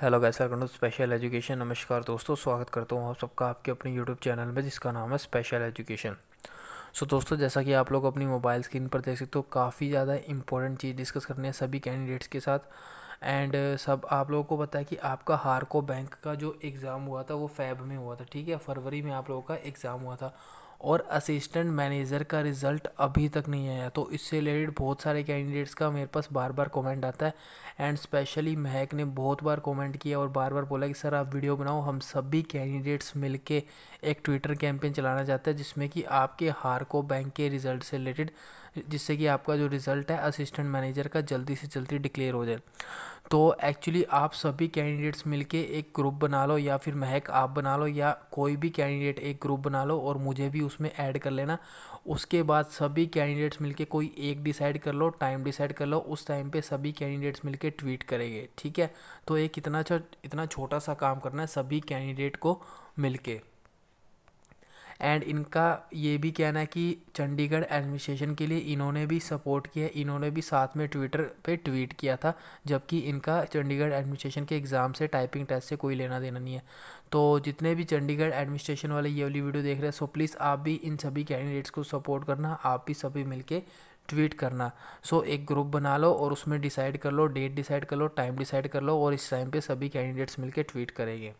hello guys welcome to special education नमस्कार दोस्तों स्वागत करता हूँ आप सबका आपके अपने यूट्यूब चैनल में जिसका नाम है स्पेशल एजुकेशन सो दोस्तों जैसा कि आप लोग अपनी मोबाइल स्क्रीन पर देख सकते हो काफ़ी ज़्यादा इंपॉर्टेंट चीज़ डिस्कस करनी है सभी कैंडिडेट्स के साथ एंड uh, सब आप लोगों को पता है कि आपका हारको बैंक का जो एग्ज़ाम हुआ था वो फैब में हुआ था ठीक है फरवरी में आप लोगों का एग्ज़ाम हुआ था और असिस्टेंट मैनेजर का रिज़ल्ट अभी तक नहीं आया तो इससे रिलेटेड बहुत सारे कैंडिडेट्स का मेरे पास बार बार कमेंट आता है एंड स्पेशली महक ने बहुत बार कमेंट किया और बार बार बोला कि सर आप वीडियो बनाओ हम सभी कैंडिडेट्स मिलके एक ट्विटर कैंपेन चलाना चाहते हैं जिसमें कि आपके हारको बैंक के रिज़ल्ट से रिलेटेड जिससे कि आपका जो रिज़ल्ट है असिस्टेंट मैनेजर का जल्दी से जल्दी डिक्लेयर हो जाए तो एक्चुअली आप सभी कैंडिडेट्स मिलके एक ग्रुप बना लो या फिर महक आप बना लो या कोई भी कैंडिडेट एक ग्रुप बना लो और मुझे भी उसमें ऐड कर लेना उसके बाद सभी कैंडिडेट्स मिलके कोई एक डिसाइड कर लो टाइम डिसाइड कर लो उस टाइम पे सभी कैंडिडेट्स मिलके ट्वीट करेंगे ठीक है तो एक कितना इतना छोटा सा काम करना है सभी कैंडिडेट को मिलके एंड इनका ये भी कहना है कि चंडीगढ़ एडमिनिस्ट्रेशन के लिए इन्होंने भी सपोर्ट किया इन्होंने भी साथ में ट्विटर पे ट्वीट किया था जबकि इनका चंडीगढ़ एडमिनिस्ट्रेशन के एग्ज़ाम से टाइपिंग टेस्ट से कोई लेना देना नहीं है तो जितने भी चंडीगढ़ एडमिनिस्ट्रेशन वाले ये वाली वीडियो देख रहे हैं सो प्लीज़ आप भी इन सभी कैंडिडेट्स को सपोर्ट करना आप भी सभी मिल ट्वीट करना सो so, एक ग्रुप बना लो और उसमें डिसाइड कर लो डेट डिसाइड कर लो टाइम डिसाइड कर लो और इस टाइम पे सभी कैंडिडेट्स मिलके ट्वीट करेंगे